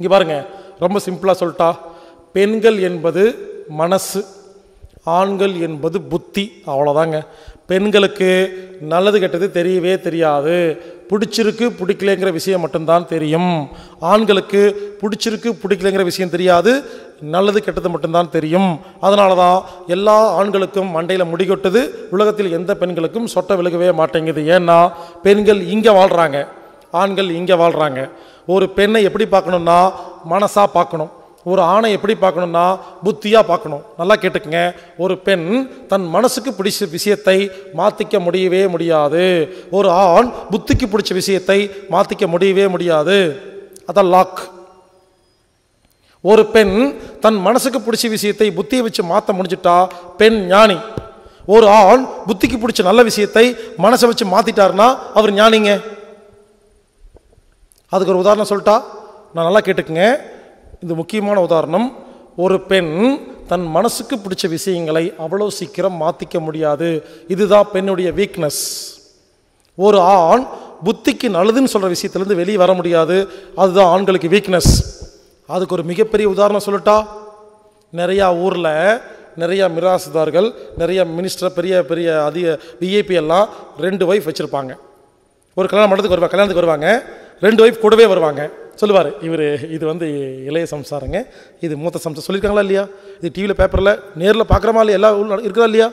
இங்கே பாருங்கள் ரொம்ப சிம்பிளாக சொல்லிட்டா பெண்கள் என்பது மனசு ஆண்கள் என்பது புத்தி அவ்வளோதாங்க பெண்களுக்கு நல்லது கெட்டது தெரியவே தெரியாது பிடிச்சிருக்கு பிடிக்கலைங்கிற விஷயம் மட்டும்தான் தெரியும் ஆண்களுக்கு பிடிச்சிருக்கு பிடிக்கலைங்கிற விஷயம் தெரியாது நல்லது கெட்டது மட்டும்தான் தெரியும் அதனால தான் எல்லா ஆண்களுக்கும் மண்டையில் முடிகொட்டுது உலகத்தில் எந்த பெண்களுக்கும் சொட்டை விழுகவே மாட்டேங்குது ஏன்னா பெண்கள் இங்கே வாழ்கிறாங்க ஆண்கள் இங்கே வாழ்கிறாங்க ஒரு பெண்ணை எப்படி பார்க்கணுன்னா மனசாக பார்க்கணும் ஒரு ஆணை எப்படி பார்க்கணுன்னா புத்தியாக பார்க்கணும் நல்லா கேட்டுக்குங்க ஒரு பெண் தன் மனசுக்கு பிடிச்ச விஷயத்தை மாற்றிக்க முடியவே முடியாது ஒரு ஆண் புத்திக்கு பிடிச்ச விஷயத்தை மாற்றிக்க முடியவே முடியாது அதான் லாக் ஒரு பெண் தன் மனசுக்கு பிடிச்ச விஷயத்தை புத்தியை வச்சு மாற்ற முடிஞ்சிட்டா பெண் ஞானி ஒரு ஆண் புத்திக்கு பிடிச்ச நல்ல விஷயத்தை மனசை வச்சு மாற்றிட்டாருன்னா அவர் ஞானிங்க அதுக்கு ஒரு உதாரணம் சொல்லிட்டா நான் நல்லா கேட்டுக்குங்க இது முக்கியமான உதாரணம் ஒரு பெண் தன் மனசுக்கு பிடிச்ச விஷயங்களை அவ்வளோ சீக்கிரம் மாற்றிக்க முடியாது இதுதான் பெண்ணுடைய வீக்னஸ் ஒரு ஆண் புத்திக்கு நல்லதுன்னு சொல்கிற விஷயத்துலேருந்து வெளியே வர முடியாது அதுதான் ஆண்களுக்கு வீக்னஸ் அதுக்கு ஒரு மிகப்பெரிய உதாரணம் சொல்லிட்டா நிறையா ஊரில் நிறையா மிராசுதார்கள் நிறையா மினிஸ்டர் பெரிய பெரிய அதிக விஐபி எல்லாம் ரெண்டு ஒய்ஃப் வச்சுருப்பாங்க ஒரு கல்யாணம் மண்டலத்துக்கு வருவாங்க கல்யாணத்துக்கு வருவாங்க ரெண்டு ஒய்ஃப் கூடவே வருவாங்க சொல்லுவார் இவர் இது வந்து இளைய சம்சாரங்க இது மூத்த சம்சாரம் சொல்லியிருக்காங்களா இல்லையா இது டிவியில் பேப்பரில் நேரில் பார்க்குறமா இல்லையா எல்லா இருக்கிறா இல்லையா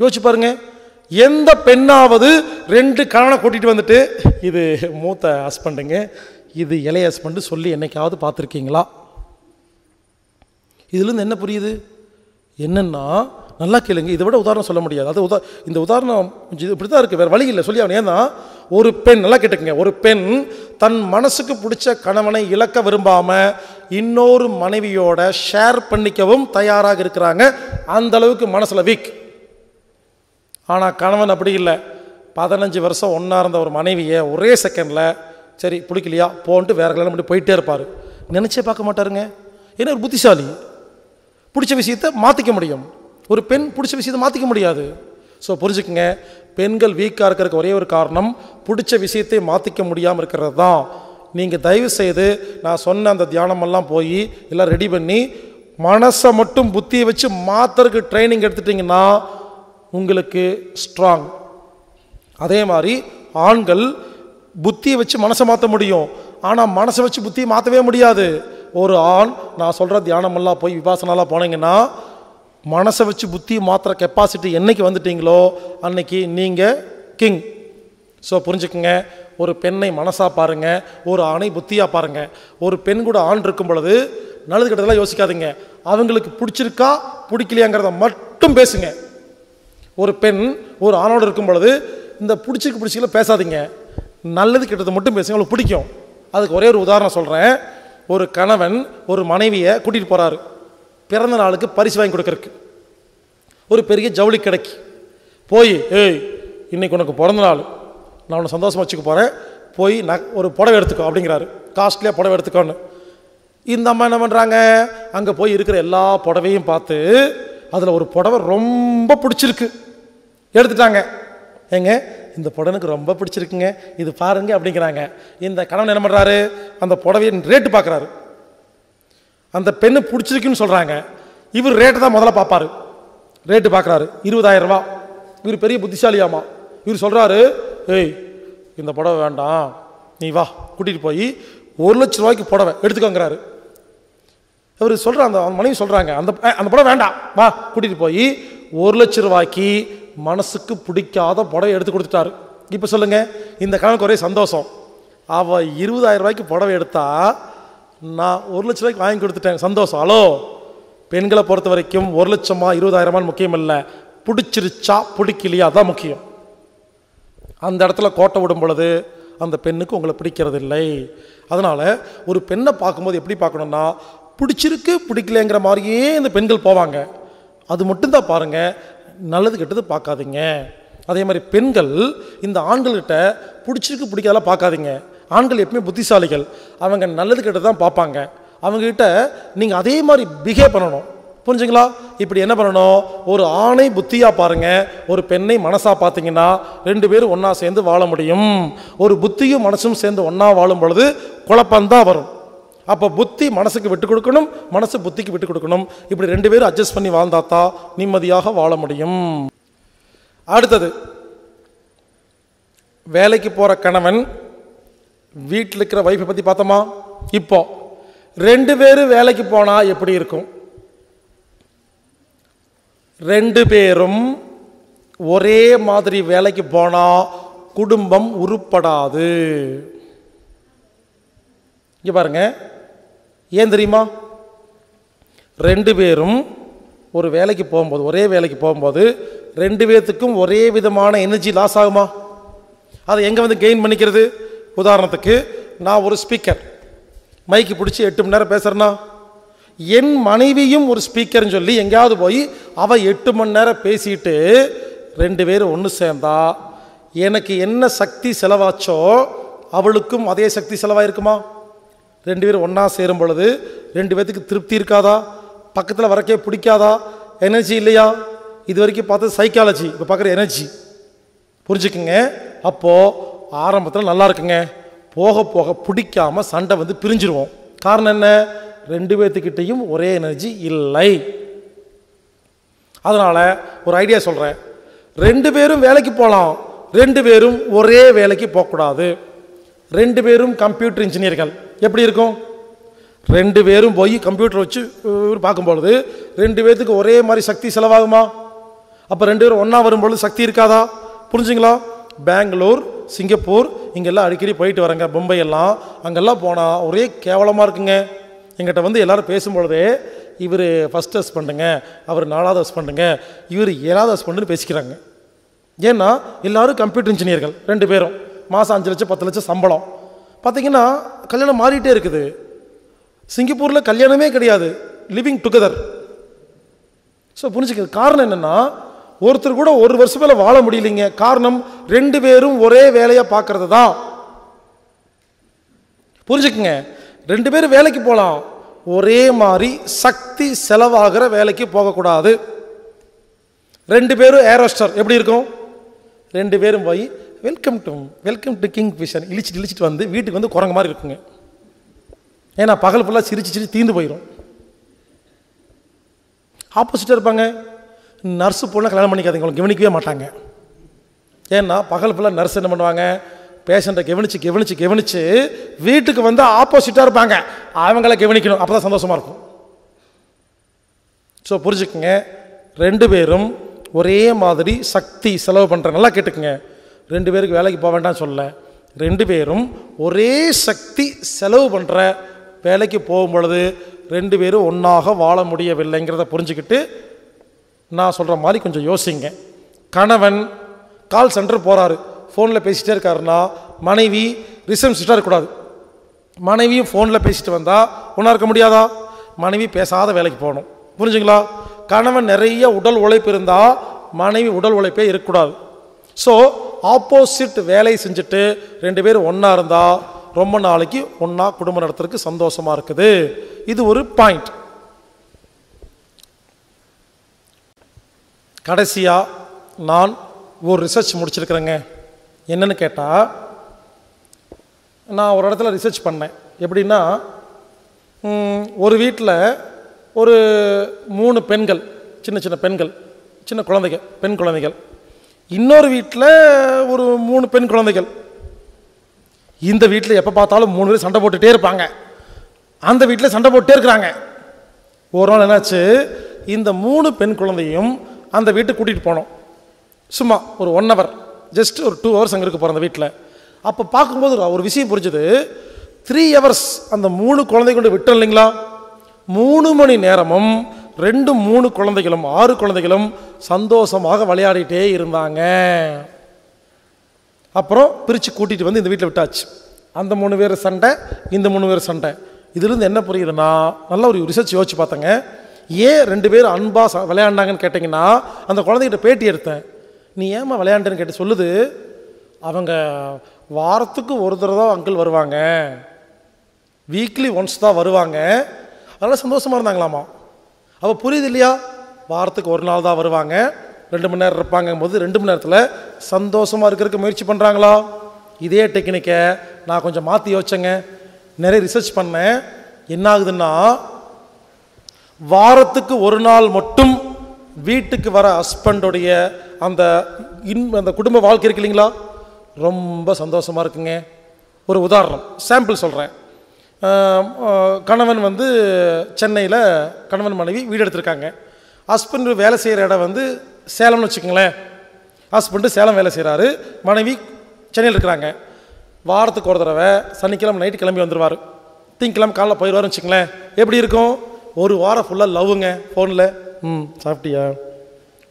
யோசிச்சு பாருங்க எந்த பெண்ணாவது ரெண்டு கணவனை கூட்டிகிட்டு வந்துட்டு இது மூத்த ஹஸ்பண்டுங்க இது இளைய ஹஸ்பண்டு சொல்லி என்னைக்காவது பார்த்துருக்கீங்களா இதுலேருந்து என்ன புரியுது என்னென்னா நல்லா கேளுங்க இதை விட உதாரணம் சொல்ல முடியாது அது உதா இந்த உதாரணம் இப்படி தான் இருக்குது வேறு வழி இல்லை சொல்லி அவன் ஏன்னா ஒரு பெண் நல்லா கேட்டுக்கங்க ஒரு பெண் தன் மனசுக்கு பிடிச்ச கணவனை இழக்க விரும்பாமல் இன்னொரு மனைவியோட ஷேர் பண்ணிக்கவும் தயாராக இருக்கிறாங்க அந்த அளவுக்கு மனசில் வீக் ஆனால் கணவன் அப்படி இல்லை பதினஞ்சு வருஷம் ஒன்றா இருந்த ஒரு மனைவியை ஒரே செகண்டில் சரி பிடிக்கலையா போன்ட்டு வேறு கல்யாணம் பண்ணி போயிட்டே இருப்பார் நினச்சே பார்க்க மாட்டாருங்க ஏன்னா ஒரு புத்திசாலி பிடிச்ச விஷயத்தை மாற்றிக்க முடியும் ஒரு பெண் பிடிச்ச விஷயத்தை மாற்றிக்க முடியாது ஸோ புரிஞ்சுக்கோங்க பெண்கள் வீக்காக இருக்கிறதுக்கு ஒரே ஒரு காரணம் பிடிச்ச விஷயத்தை மாற்றிக்க முடியாமல் இருக்கிறது தான் நீங்கள் தயவு செய்து நான் சொன்ன அந்த தியானமெல்லாம் போய் எல்லாம் ரெடி பண்ணி மனசை மட்டும் புத்தியை வச்சு மாத்தருக்கு ட்ரைனிங் எடுத்துட்டிங்கன்னா உங்களுக்கு ஸ்ட்ராங் அதே மாதிரி ஆண்கள் புத்தியை வச்சு மனசை மாற்ற முடியும் ஆனால் மனசை வச்சு புத்தியை மாற்றவே முடியாது ஒரு ஆண் நான் சொல்கிற தியானமெல்லாம் போய் விபாசனாலாம் போனீங்கன்னா மனசை வச்சு புத்தி மாத்திர கெப்பாசிட்டி என்றைக்கு வந்துட்டீங்களோ அன்னைக்கு நீங்கள் கிங் ஸோ புரிஞ்சுக்குங்க ஒரு பெண்ணை மனசாக பாருங்கள் ஒரு ஆணை புத்தியாக பாருங்கள் ஒரு பெண் கூட ஆண் இருக்கும் பொழுது நல்லது கெட்டதெல்லாம் யோசிக்காதீங்க அவங்களுக்கு பிடிச்சிருக்கா பிடிக்கலையாங்கிறத மட்டும் பேசுங்க ஒரு பெண் ஒரு ஆணோடு இருக்கும் பொழுது இந்த பிடிச்சிருக்கு பிடிச்சிக்கல பேசாதீங்க நல்லது கெட்டது மட்டும் பேசுங்க அவங்களுக்கு பிடிக்கும் அதுக்கு ஒரே ஒரு உதாரணம் சொல்கிறேன் ஒரு கணவன் ஒரு மனைவியை கூட்டிகிட்டு போகிறாரு பிறந்த நாளுக்கு பரிசு வாங்கி கொடுக்கறக்கு ஒரு பெரிய ஜவுளி கடைக்கு போய் ஏய் இன்றைக்கி உனக்கு பிறந்த நாள் நான் உன்னை சந்தோஷமாக வச்சுக்க போகிறேன் போய் ந ஒரு புடவை எடுத்துக்கோ அப்படிங்கிறாரு காஸ்ட்லியாக புடவை எடுத்துக்கோன்னு இந்த அம்மா என்ன பண்ணுறாங்க அங்கே போய் இருக்கிற எல்லா புடவையும் பார்த்து அதில் ஒரு புடவை ரொம்ப பிடிச்சிருக்கு எடுத்துட்டாங்க ஏங்க இந்த புடனுக்கு ரொம்ப பிடிச்சிருக்குங்க இது பாருங்க அப்படிங்கிறாங்க இந்த கணவன் என்ன பண்ணுறாரு அந்த புடவையின் ரேட்டு பார்க்குறாரு அந்த பெண்ணு பிடிச்சிருக்குன்னு சொல்கிறாங்க இவர் ரேட்டு தான் முதல்ல பார்ப்பார் ரேட்டு பார்க்குறாரு ரூபா இவர் பெரிய புத்திசாலியாமா இவர் சொல்கிறாரு ஏய் இந்த புடவை வேண்டாம் நீ வா கூட்டிகிட்டு போய் ஒரு லட்ச ரூபாய்க்கு புடவை எடுத்துக்கோங்கிறாரு அவர் சொல்கிற அந்த மனைவி சொல்கிறாங்க அந்த அந்த புடவை வேண்டாம் வா கூட்டிகிட்டு போய் ஒரு லட்ச ரூபாய்க்கு மனசுக்கு பிடிக்காத புடவை எடுத்து கொடுத்துட்டாரு இப்போ சொல்லுங்கள் இந்த கணக்கு ஒரே சந்தோஷம் அவள் இருபதாயிரம் ரூபாய்க்கு புடவை எடுத்தால் நான் ஒரு லட்ச ரூபாய்க்கு வாங்கி கொடுத்துட்டேன் சந்தோஷம் ஹலோ பெண்களை பொறுத்த வரைக்கும் ஒரு லட்சமா இருபதாயிரமானு முக்கியம் இல்லை பிடிச்சிருச்சா பிடிக்கலையா அதான் முக்கியம் அந்த இடத்துல கோட்டை விடும் பொழுது அந்த பெண்ணுக்கு உங்களை பிடிக்கிறது இல்லை அதனால் ஒரு பெண்ணை பார்க்கும்போது எப்படி பார்க்கணுன்னா பிடிச்சிருக்கு பிடிக்கலங்கிற மாதிரியே இந்த பெண்கள் போவாங்க அது மட்டும்தான் பாருங்கள் நல்லது கெட்டது பார்க்காதீங்க அதே மாதிரி பெண்கள் இந்த ஆண்கள்கிட்ட பிடிச்சிருக்கு பிடிக்காதெல்லாம் பார்க்காதீங்க ஆண்கள் எப்பவுமே புத்திசாலிகள் அவங்க நல்லது கிட்ட தான் பார்ப்பாங்க அவங்கக்கிட்ட நீங்கள் அதே மாதிரி பிஹேவ் பண்ணணும் புரிஞ்சுங்களா இப்படி என்ன பண்ணணும் ஒரு ஆணை புத்தியாக பாருங்கள் ஒரு பெண்ணை மனசாக பார்த்தீங்கன்னா ரெண்டு பேரும் ஒன்றா சேர்ந்து வாழ முடியும் ஒரு புத்தியும் மனசும் சேர்ந்து ஒன்றா வாழும் பொழுது குழப்பந்தான் வரும் அப்போ புத்தி மனசுக்கு விட்டு கொடுக்கணும் மனசு புத்திக்கு விட்டு கொடுக்கணும் இப்படி ரெண்டு பேரும் அட்ஜஸ்ட் பண்ணி வாழ்ந்தாத்தா நிம்மதியாக வாழ முடியும் அடுத்தது வேலைக்கு போகிற கணவன் வீட்டில் இருக்கிற ஒய்ஃபை பற்றி பார்த்தோமா இப்போ ரெண்டு பேரும் வேலைக்கு போனால் எப்படி இருக்கும் ரெண்டு பேரும் ஒரே மாதிரி வேலைக்கு போனால் குடும்பம் உருப்படாது இங்கே பாருங்க ஏன் தெரியுமா ரெண்டு பேரும் ஒரு வேலைக்கு போகும்போது ஒரே வேலைக்கு போகும்போது ரெண்டு பேர்த்துக்கும் ஒரே விதமான எனர்ஜி லாஸ் ஆகுமா அதை எங்கே வந்து கெயின் பண்ணிக்கிறது உதாரணத்துக்கு நான் ஒரு ஸ்பீக்கர் மைக்கு பிடிச்சி எட்டு மணி நேரம் பேசுகிறேன்னா என் மனைவியும் ஒரு ஸ்பீக்கர்னு சொல்லி எங்கேயாவது போய் அவள் எட்டு மணி நேரம் பேசிட்டு ரெண்டு பேரும் ஒன்று சேர்ந்தா எனக்கு என்ன சக்தி செலவாச்சோ அவளுக்கும் அதே சக்தி செலவாயிருக்குமா ரெண்டு பேரும் ஒன்றா சேரும் பொழுது ரெண்டு பேர்த்துக்கு திருப்தி இருக்காதா பக்கத்தில் வரக்கே பிடிக்காதா எனர்ஜி இல்லையா இது வரைக்கும் பார்த்தது சைக்காலஜி இப்போ பார்க்குற எனர்ஜி புரிஞ்சுக்குங்க அப்போது ஆரம்பத்தில் நல்லா இருக்குங்க போக போக பிடிக்காமல் சண்டை வந்து பிரிஞ்சிருவோம் காரணம் என்ன ரெண்டு பேர்த்துக்கிட்டேயும் ஒரே எனர்ஜி இல்லை அதனால் ஒரு ஐடியா சொல்கிறேன் ரெண்டு பேரும் வேலைக்கு போகலாம் ரெண்டு பேரும் ஒரே வேலைக்கு போகக்கூடாது ரெண்டு பேரும் கம்ப்யூட்டர் இன்ஜினியர்கள் எப்படி இருக்கும் ரெண்டு பேரும் போய் கம்ப்யூட்டர் வச்சு பார்க்கும்பொழுது ரெண்டு பேர்த்துக்கு ஒரே மாதிரி சக்தி செலவாகுமா அப்போ ரெண்டு பேரும் ஒன்றா வரும்பொழுது சக்தி இருக்காதா புரிஞ்சுங்களா பெங்களூர் சிங்கப்பூர் இங்கெல்லாம் அடிக்கடி போயிட்டு வரேங்க பொம்பை எல்லாம் அங்கெல்லாம் போனால் ஒரே கேவலமாக இருக்குங்க எங்கிட்ட வந்து எல்லோரும் பேசும்பொழுதே இவர் ஃபஸ்ட் பண்ணுங்க அவர் நாலாவது பண்ணுங்க இவர் ஏழாவது ஹஸ் பண்ணு பேசிக்கிறாங்க ஏன்னா எல்லோரும் கம்ப்யூட்டர் இன்ஜினியர்கள் ரெண்டு பேரும் மாதம் அஞ்சு லட்சம் பத்து லட்சம் சம்பளம் பார்த்திங்கன்னா கல்யாணம் மாறிட்டே இருக்குது சிங்கப்பூரில் கல்யாணமே கிடையாது லிவிங் டுகெதர் ஸோ புரிஞ்சுக்க காரணம் என்னென்னா ஒருத்தர் கூட ஒரு வருஷம் மேலே வாழ முடியலைங்க காரணம் ரெண்டு பேரும் ஒரே வேலையாக பார்க்கறது தான் புரிஞ்சுக்குங்க ரெண்டு பேரும் வேலைக்கு போகலாம் ஒரே மாதிரி சக்தி செலவாகிற வேலைக்கு போகக்கூடாது ரெண்டு பேரும் ஏரோஸ்டர் எப்படி இருக்கும் ரெண்டு பேரும் போய் welcome to welcome to Kingfisher இழிச்சிட்டு இழிச்சிட்டு வந்து வீட்டுக்கு வந்து குரங்கு மாதிரி இருக்குங்க ஏன்னா பகல் ஃபுல்லாக சிரிச்சு சிரிச்சு தீந்து போயிடும் ஆப்போசிட்டாக இருப்பாங்க நர்ஸு பொண்ணை கல்யாணம் பண்ணிக்காதீங்க கவனிக்கவே மாட்டாங்க ஏன்னா பகல் ஃபுல்லாக நர்ஸ் என்ன பண்ணுவாங்க பேஷண்ட்டை கவனித்து கவனித்து கவனித்து வீட்டுக்கு வந்து ஆப்போசிட்டாக இருப்பாங்க அவங்கள கவனிக்கணும் அப்போ தான் சந்தோஷமாக இருக்கும் ஸோ புரிஞ்சுக்குங்க ரெண்டு பேரும் ஒரே மாதிரி சக்தி செலவு பண்ணுற நல்லா கேட்டுக்குங்க ரெண்டு பேருக்கு வேலைக்கு போக வேண்டாம் சொல்ல ரெண்டு பேரும் ஒரே சக்தி செலவு பண்ணுற வேலைக்கு போகும் பொழுது ரெண்டு பேரும் ஒன்றாக வாழ முடியவில்லைங்கிறத புரிஞ்சுக்கிட்டு நான் சொல்கிற மாதிரி கொஞ்சம் யோசிங்க கணவன் கால் சென்டர் போகிறாரு ஃபோனில் பேசிகிட்டே இருக்காருன்னா மனைவி ரிசப்ஷனிஸ்டாக இருக்கக்கூடாது மனைவியும் ஃபோனில் பேசிட்டு வந்தால் ஒன்றா இருக்க முடியாதா மனைவி பேசாத வேலைக்கு போகணும் புரிஞ்சுங்களா கணவன் நிறைய உடல் உழைப்பு இருந்தால் மனைவி உடல் உழைப்பே இருக்கக்கூடாது ஸோ ஆப்போசிட் வேலையை செஞ்சுட்டு ரெண்டு பேரும் ஒன்றா இருந்தால் ரொம்ப நாளைக்கு ஒன்றா குடும்ப நடத்துறதுக்கு சந்தோஷமாக இருக்குது இது ஒரு பாயிண்ட் கடைசியாக நான் ஒரு ரிசர்ச் முடிச்சிருக்கிறேங்க என்னென்னு கேட்டால் நான் ஒரு இடத்துல ரிசர்ச் பண்ணேன் எப்படின்னா ஒரு வீட்டில் ஒரு மூணு பெண்கள் சின்ன சின்ன பெண்கள் சின்ன குழந்தைகள் பெண் குழந்தைகள் இன்னொரு வீட்டில் ஒரு மூணு பெண் குழந்தைகள் இந்த வீட்டில் எப்போ பார்த்தாலும் மூணு பேர் சண்டை போட்டுகிட்டே இருப்பாங்க அந்த வீட்டில் சண்டை போட்டுட்டே இருக்கிறாங்க ஒரு நாள் என்னாச்சு இந்த மூணு பெண் குழந்தையும் அந்த வீட்டுக்கு கூட்டிகிட்டு போனோம் சும்மா ஒரு ஒன் ஹவர் ஜஸ்ட் ஒரு டூ ஹவர்ஸ் அங்கே இருக்க போகிறோம் அந்த வீட்டில் அப்போ பார்க்கும்போது ஒரு விஷயம் புரிஞ்சது த்ரீ ஹவர்ஸ் அந்த மூணு குழந்தை கொண்டு விட்டோம் இல்லைங்களா மூணு மணி நேரமும் ரெண்டு மூணு குழந்தைகளும் ஆறு குழந்தைகளும் சந்தோஷமாக விளையாடிட்டே இருந்தாங்க அப்புறம் பிரித்து கூட்டிகிட்டு வந்து இந்த வீட்டில் விட்டாச்சு அந்த மூணு பேர் சண்டை இந்த மூணு பேர் சண்டை இதுலேருந்து என்ன புரியுதுன்னா நல்ல ஒரு ரிசர்ச் யோசிச்சு பார்த்தேங்க ஏன் ரெண்டு பேரும் அன்பாக விளையாண்டாங்கன்னு கேட்டிங்கன்னா அந்த குழந்தைகிட்ட பேட்டி எடுத்தேன் நீ ஏமா விளையாண்டுன்னு கேட்டு சொல்லுது அவங்க வாரத்துக்கு ஒரு தடவை தான் அங்கிள் வருவாங்க வீக்லி ஒன்ஸ் தான் வருவாங்க அதனால் சந்தோஷமாக இருந்தாங்களாமா அப்போ புரியுது இல்லையா வாரத்துக்கு ஒரு நாள் தான் வருவாங்க ரெண்டு மணி நேரம் இருப்பாங்க போது ரெண்டு மணி நேரத்தில் சந்தோஷமாக இருக்கிறதுக்கு முயற்சி பண்ணுறாங்களா இதே டெக்னிக்கை நான் கொஞ்சம் மாற்றி யோசிச்சேங்க நிறைய ரிசர்ச் பண்ணேன் என்ன ஆகுதுன்னா வாரத்துக்கு ஒரு நாள் மட்டும் வீட்டுக்கு வர ஹஸ்பண்டுடைய அந்த இன் அந்த குடும்ப வாழ்க்கை இருக்கு இல்லைங்களா ரொம்ப சந்தோஷமாக இருக்குங்க ஒரு உதாரணம் சாம்பிள் சொல்கிறேன் கணவன் வந்து சென்னையில் கணவன் மனைவி வீடு எடுத்திருக்காங்க ஹஸ்பண்டு வேலை செய்கிற இடம் வந்து சேலம்னு வச்சுக்கோங்களேன் ஹஸ்பண்டு சேலம் வேலை செய்கிறாரு மனைவி சென்னையில் இருக்கிறாங்க வாரத்துக்கு ஒரு தடவை சனிக்கிழமை நைட்டு கிளம்பி வந்துடுவார் திங்கிழமை காலைல போயிடுவாருன்னு வச்சுக்கோங்களேன் எப்படி இருக்கும் ஒரு வாரம் ஃபுல்லாக லவ்வுங்க ஃபோனில் ம் சாப்பிட்டியா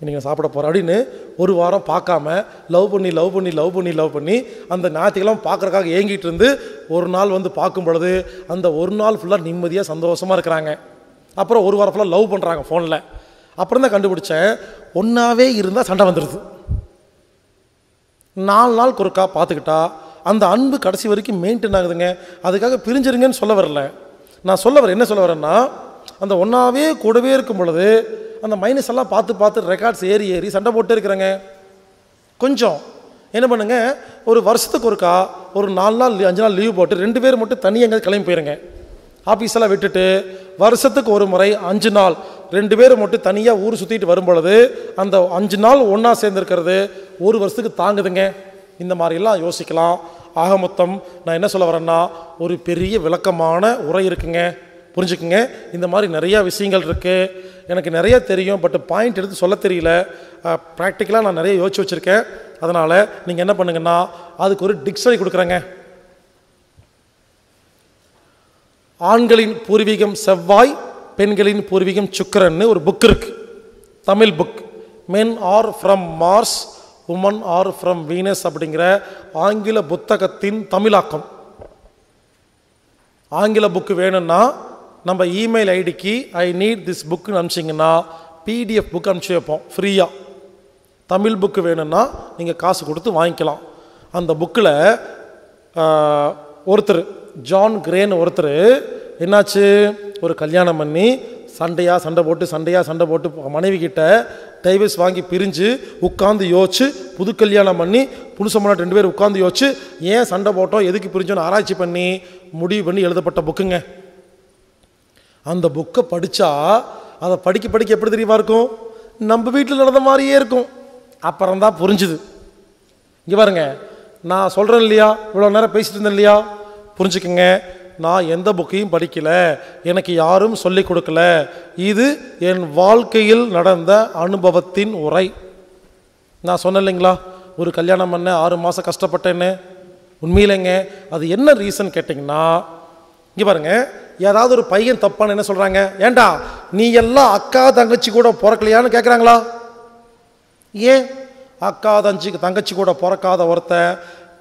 நீங்கள் சாப்பிட போகிறேன் அப்படின்னு ஒரு வாரம் பார்க்காம லவ் பண்ணி லவ் பண்ணி லவ் பண்ணி லவ் பண்ணி அந்த ஞாயிற்றுக்கெல்லாம் பார்க்குறக்காக ஏங்கிட்டு இருந்து ஒரு நாள் வந்து பார்க்கும் பொழுது அந்த ஒரு நாள் ஃபுல்லாக நிம்மதியாக சந்தோஷமாக இருக்கிறாங்க அப்புறம் ஒரு வாரம் ஃபுல்லாக லவ் பண்ணுறாங்க ஃபோனில் அப்புறம் தான் கண்டுபிடிச்சேன் ஒன்றாவே இருந்தால் சண்டை வந்துடுது நாலு நாள் குறுக்கா பார்த்துக்கிட்டா அந்த அன்பு கடைசி வரைக்கும் மெயின்டைன் ஆகுதுங்க அதுக்காக பிரிஞ்சிருங்கன்னு சொல்ல வரல நான் சொல்ல வர என்ன சொல்ல வரேன்னா அந்த ஒன்றாவே கூடவே இருக்கும் பொழுது அந்த மைனஸ் எல்லாம் பார்த்து பார்த்து ரெக்கார்ட்ஸ் ஏறி ஏறி சண்டை போட்டு இருக்கிறேங்க கொஞ்சம் என்ன பண்ணுங்க ஒரு வருஷத்துக்கு ஒருக்கா ஒரு நாலு நாள் அஞ்சு நாள் லீவ் போட்டு ரெண்டு பேர் மட்டும் தனியாக கிளம்பி போயிருங்க ஆஃபீஸெல்லாம் விட்டுட்டு வருஷத்துக்கு ஒரு முறை அஞ்சு நாள் ரெண்டு பேர் மட்டும் தனியாக ஊர் சுற்றிட்டு வரும் பொழுது அந்த அஞ்சு நாள் ஒன்றா சேர்ந்துருக்கிறது ஒரு வருஷத்துக்கு தாங்குதுங்க இந்த மாதிரிலாம் யோசிக்கலாம் ஆக மொத்தம் நான் என்ன சொல்ல வரேன்னா ஒரு பெரிய விளக்கமான உரை இருக்குங்க புரிஞ்சுக்குங்க இந்த மாதிரி நிறையா விஷயங்கள் இருக்குது எனக்கு நிறைய தெரியும் பட் பாயிண்ட் எடுத்து சொல்ல தெரியல ப்ராக்டிக்கலாக நான் நிறைய யோசிச்சு வச்சுருக்கேன் அதனால் நீங்கள் என்ன பண்ணுங்கன்னா அதுக்கு ஒரு டிக்ஷனரி கொடுக்குறேங்க ஆண்களின் பூர்வீகம் செவ்வாய் பெண்களின் பூர்வீகம் சுக்கரன்னு ஒரு புக் இருக்குது Tamil book men are from Mars women are from Venus அப்படிங்கிற ஆங்கில புத்தகத்தின் தமிழாக்கம் ஆங்கில புக்கு வேணும்னா நம்ம இமெயில் ஐடிக்கு ஐ நீட் திஸ் புக்குன்னு அனுப்பிச்சிங்கன்னா பிடிஎஃப் புக் அனுப்பிச்சி வைப்போம் ஃப்ரீயாக தமிழ் புக்கு வேணும்னா நீங்கள் காசு கொடுத்து வாங்கிக்கலாம் அந்த புக்கில் ஒருத்தர் ஜான் கிரேன் ஒருத்தர் என்னாச்சு ஒரு கல்யாணம் பண்ணி சண்டையாக சண்டை போட்டு சண்டையாக சண்டை போட்டு மனைவி கிட்ட டைவர்ஸ் வாங்கி பிரிஞ்சு உட்காந்து யோசிச்சு புது கல்யாணம் பண்ணி புதுசு ரெண்டு பேர் உட்காந்து யோசிச்சு ஏன் சண்டை போட்டோம் எதுக்கு பிரிஞ்சோன்னு ஆராய்ச்சி பண்ணி முடிவு பண்ணி எழுதப்பட்ட புக்குங்க அந்த புக்கை படித்தா அதை படிக்க படிக்க எப்படி தெரியுமா இருக்கும் நம்ம வீட்டில் நடந்த மாதிரியே இருக்கும் அப்புறம்தான் புரிஞ்சுது இங்கே பாருங்க நான் சொல்கிறேன் இல்லையா இவ்வளோ நேரம் பேசிட்டு இருந்தேன் இல்லையா புரிஞ்சுக்கோங்க நான் எந்த புக்கையும் படிக்கலை எனக்கு யாரும் சொல்லிக் கொடுக்கல இது என் வாழ்க்கையில் நடந்த அனுபவத்தின் உரை நான் சொன்னேன் இல்லைங்களா ஒரு கல்யாணம் பண்ண ஆறு மாதம் கஷ்டப்பட்டேன்னு உண்மையிலேங்க அது என்ன ரீசன் கேட்டிங்கன்னா இங்கே பாருங்கள் ஏதாவது ஒரு பையன் தப்பான என்ன சொல்கிறாங்க ஏண்டா நீ எல்லாம் அக்கா தங்கச்சி கூட பிறக்கலையான்னு கேட்குறாங்களா ஏன் அக்கா தஞ்சி தங்கச்சி கூட பிறக்காத ஒருத்த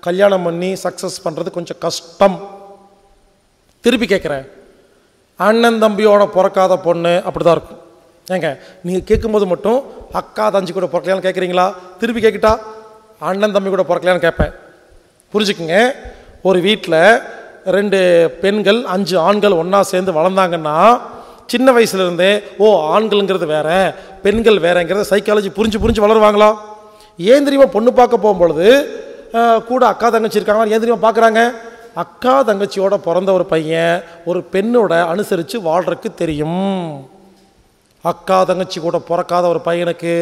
கல்யாணம் பண்ணி சக்ஸஸ் பண்ணுறது கொஞ்சம் கஷ்டம் திருப்பி கேட்குறேன் அண்ணன் தம்பியோட பிறக்காத பொண்ணு அப்படி தான் இருக்கும் ஏங்க நீங்கள் கேட்கும்போது மட்டும் அக்கா தஞ்சி கூட பிறக்கலையான்னு கேட்குறீங்களா திருப்பி கேட்கிட்டா அண்ணன் தம்பி கூட பிறக்கலையான்னு கேட்பேன் புரிஞ்சுக்குங்க ஒரு வீட்டில் ரெண்டு பெண்கள் அஞ்சு ஆண்கள் ஒன்றா சேர்ந்து வளர்ந்தாங்கன்னா சின்ன வயசுலேருந்தே ஓ ஆண்கள்ங்கிறது வேற பெண்கள் வேறங்கிறத சைக்காலஜி புரிஞ்சு புரிஞ்சு வளருவாங்களா ஏன் தெரியுமா பொண்ணு பார்க்க போகும்பொழுது கூட அக்கா தங்கச்சி இருக்காங்க ஏன் தெரியுமா பார்க்குறாங்க அக்கா தங்கச்சியோட பிறந்த ஒரு பையன் ஒரு பெண்ணோட அனுசரித்து வாழ்கிறதுக்கு தெரியும் அக்கா தங்கச்சி கூட பிறக்காத ஒரு பையனுக்கு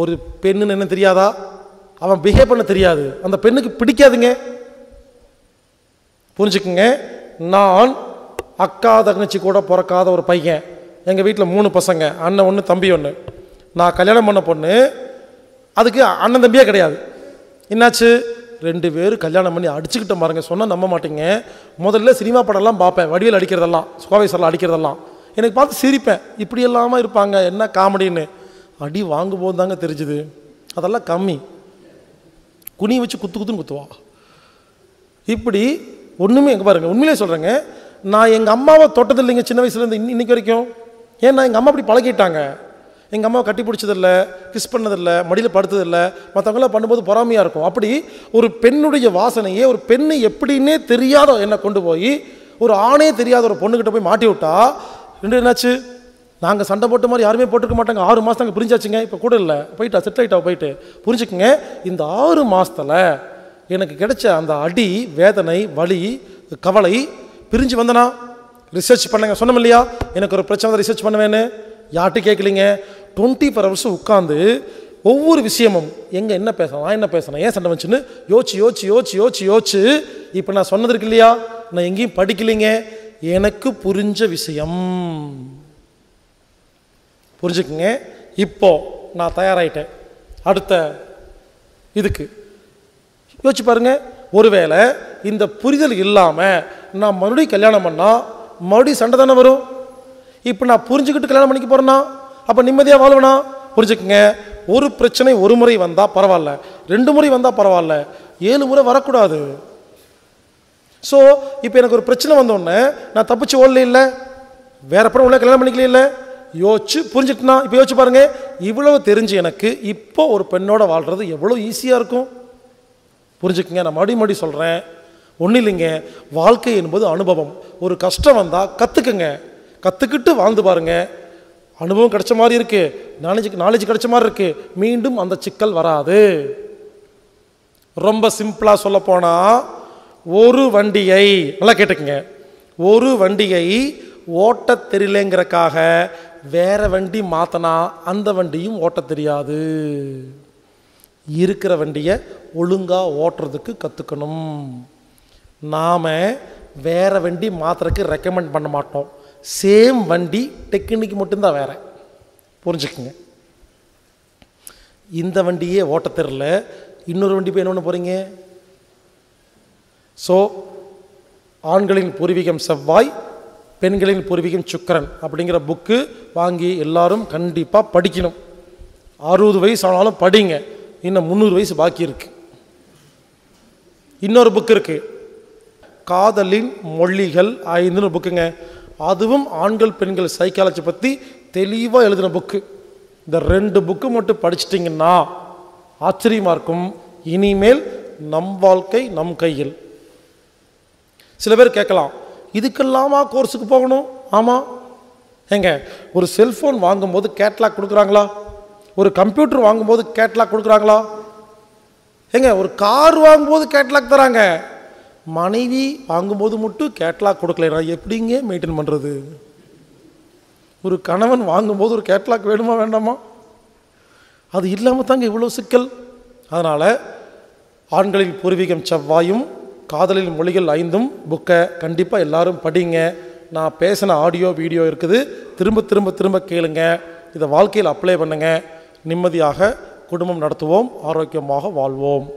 ஒரு பெண்ணுன்னு என்ன தெரியாதா அவன் பிஹேவ் பண்ண தெரியாது அந்த பெண்ணுக்கு பிடிக்காதுங்க புரிஞ்சுக்குங்க நான் அக்கா தங்கச்சி கூட பிறக்காத ஒரு பையன் எங்கள் வீட்டில் மூணு பசங்க அண்ணன் ஒன்று தம்பி ஒன்று நான் கல்யாணம் பண்ண பொண்ணு அதுக்கு அண்ணன் தம்பியே கிடையாது என்னாச்சு ரெண்டு பேரும் கல்யாணம் பண்ணி அடிச்சுக்கிட்ட பாருங்க சொன்னால் நம்ப மாட்டேங்க முதல்ல சினிமா படம்லாம் பார்ப்பேன் வடிவில் அடிக்கிறதெல்லாம் கோவை அடிக்கிறதெல்லாம் எனக்கு பார்த்து சிரிப்பேன் இப்படி இல்லாமல் இருப்பாங்க என்ன காமெடின்னு அடி வாங்கும்போது தாங்க தெரிஞ்சுது அதெல்லாம் கம்மி குனி வச்சு குத்து குத்துன்னு குத்துவா இப்படி ஒன்றுமே எங்கே பாருங்கள் உண்மையிலே சொல்கிறேங்க நான் எங்கள் அம்மாவை தொட்டது இல்லைங்க சின்ன வயசுலேருந்து இன்னைக்கு வரைக்கும் ஏன்னா எங்கள் அம்மா அப்படி பழகிட்டாங்க எங்கள் அம்மாவை கட்டி பிடிச்சதில்லை கிஸ் பண்ணதில்லை மடியில் படுத்ததில்லை மற்றவங்களாம் பண்ணும்போது பொறாமையாக இருக்கும் அப்படி ஒரு பெண்ணுடைய வாசனையே ஒரு பெண்ணு எப்படின்னே தெரியாத என்னை கொண்டு போய் ஒரு ஆணே தெரியாத ஒரு பொண்ணுக்கிட்ட போய் மாட்டி விட்டா ரெண்டு என்னாச்சு நாங்கள் சண்டை போட்ட மாதிரி யாருமே போட்டுக்க மாட்டாங்க ஆறு மாதம் அங்கே பிரிஞ்சாச்சுங்க இப்போ கூட இல்லை போயிட்டா செட்டில் ஆகிட்டா போயிட்டு புரிஞ்சுக்குங்க இந்த ஆறு மாதத்தில் எனக்கு கிடைச்ச அந்த அடி வேதனை வலி கவலை பிரிஞ்சு வந்தனா ரிசர்ச் பண்ணுங்க சொன்னோம் இல்லையா எனக்கு ஒரு பிரச்சனை ரிசர்ச் பண்ணுவேன்னு யார்ட்டு கேட்கலிங்க டுவெண்ட்டி ஃபோர் ஹவர்ஸ் உட்காந்து ஒவ்வொரு விஷயமும் எங்கே என்ன பேசணும் நான் என்ன பேசணும் ஏன் சண்டை வச்சுன்னு யோசிச்சு யோசிச்சு யோசிச்சு யோசிச்சு யோசிச்சு இப்போ நான் சொன்னது இருக்கு இல்லையா நான் எங்கேயும் படிக்கலைங்க எனக்கு புரிஞ்ச விஷயம் புரிஞ்சுக்குங்க இப்போ நான் தயாராகிட்டேன் அடுத்த இதுக்கு யோசிச்சு பாருங்கள் ஒருவேளை இந்த புரிதல் இல்லாமல் நான் மறுபடியும் கல்யாணம் பண்ணால் மறுபடியும் சண்டை தானே வரும் இப்போ நான் புரிஞ்சுக்கிட்டு கல்யாணம் பண்ணிக்க போகிறேன்னா அப்போ நிம்மதியாக வாழ்வனா புரிஞ்சுக்குங்க ஒரு பிரச்சனை ஒரு முறை வந்தால் பரவாயில்ல ரெண்டு முறை வந்தால் பரவாயில்ல ஏழு முறை வரக்கூடாது ஸோ இப்போ எனக்கு ஒரு பிரச்சனை வந்தோடனே நான் தப்பிச்சு ஓடல இல்லை வேற படம் உள்ள கல்யாணம் பண்ணிக்கல இல்லை யோசிச்சு புரிஞ்சுட்டுனா இப்போ யோசிச்சு பாருங்கள் இவ்வளோ தெரிஞ்சு எனக்கு இப்போ ஒரு பெண்ணோட வாழ்கிறது எவ்வளோ ஈஸியாக இருக்கும் புரிஞ்சுக்கங்க நான் மறுபடியும் மறுபடி சொல்கிறேன் ஒன்றும் இல்லைங்க வாழ்க்கை என்பது அனுபவம் ஒரு கஷ்டம் வந்தால் கற்றுக்குங்க கற்றுக்கிட்டு வாழ்ந்து பாருங்கள் அனுபவம் கிடைச்ச மாதிரி இருக்குது நாலேஜ் நாலேஜ் கிடைச்ச மாதிரி இருக்குது மீண்டும் அந்த சிக்கல் வராது ரொம்ப சிம்பிளாக சொல்லப்போனால் ஒரு வண்டியை நல்லா கேட்டுக்குங்க ஒரு வண்டியை ஓட்ட தெரியலங்கிறக்காக வேறு வண்டி மாற்றினா அந்த வண்டியும் ஓட்ட தெரியாது இருக்கிற வண்டியை ஒழுங்காக ஓட்டுறதுக்கு கற்றுக்கணும் நாம் வேறு வண்டி மாத்திரக்கு ரெக்கமெண்ட் பண்ண மாட்டோம் சேம் வண்டி டெக்னிக் மட்டும்தான் வேறு புரிஞ்சுக்குங்க இந்த வண்டியே ஓட்ட தெரில இன்னொரு வண்டி போய் என்ன பண்ண போகிறீங்க ஸோ ஆண்களின் பூர்வீகம் செவ்வாய் பெண்களின் பூர்வீகம் சுக்கரன் அப்படிங்கிற புக்கு வாங்கி எல்லாரும் கண்டிப்பாக படிக்கணும் அறுபது வயசு ஆனாலும் படிங்க இன்னும் முந்நூறு வயசு பாக்கி இருக்குது இன்னொரு புக் இருக்குது காதலின் மொழிகள் ஐந்துன்னு புக்குங்க அதுவும் ஆண்கள் பெண்கள் சைக்காலஜி பற்றி தெளிவாக எழுதின புக்கு இந்த ரெண்டு புக்கு மட்டும் படிச்சிட்டிங்கன்னா ஆச்சரியமாக இருக்கும் இனிமேல் நம் வாழ்க்கை நம் கையில் சில பேர் கேட்கலாம் இதுக்கெல்லாமா கோர்ஸுக்கு போகணும் ஆமாம் ஏங்க ஒரு செல்ஃபோன் வாங்கும்போது கேட்லாக் கொடுக்குறாங்களா ஒரு கம்ப்யூட்டர் வாங்கும்போது கேட்லாக் கொடுக்குறாங்களா ஏங்க ஒரு கார் வாங்கும்போது கேட்லாக் தராங்க மனைவி வாங்கும்போது மட்டும் கேட்லாக் கொடுக்கலனா எப்படிங்க மெயின்டைன் பண்ணுறது ஒரு கணவன் வாங்கும்போது ஒரு கேட்லாக் வேணுமா வேண்டாமா அது இல்லாமல் தாங்க இவ்வளோ சிக்கல் அதனால் ஆண்களின் பூர்வீகம் செவ்வாயும் காதலின் மொழிகள் ஐந்தும் புக்கை கண்டிப்பாக எல்லாரும் படிங்க நான் பேசின ஆடியோ வீடியோ இருக்குது திரும்ப திரும்ப திரும்ப கேளுங்க இதை வாழ்க்கையில் அப்ளை பண்ணுங்கள் நிம்மதியாக குடும்பம் நடத்துவோம் ஆரோக்கியமாக வாழ்வோம்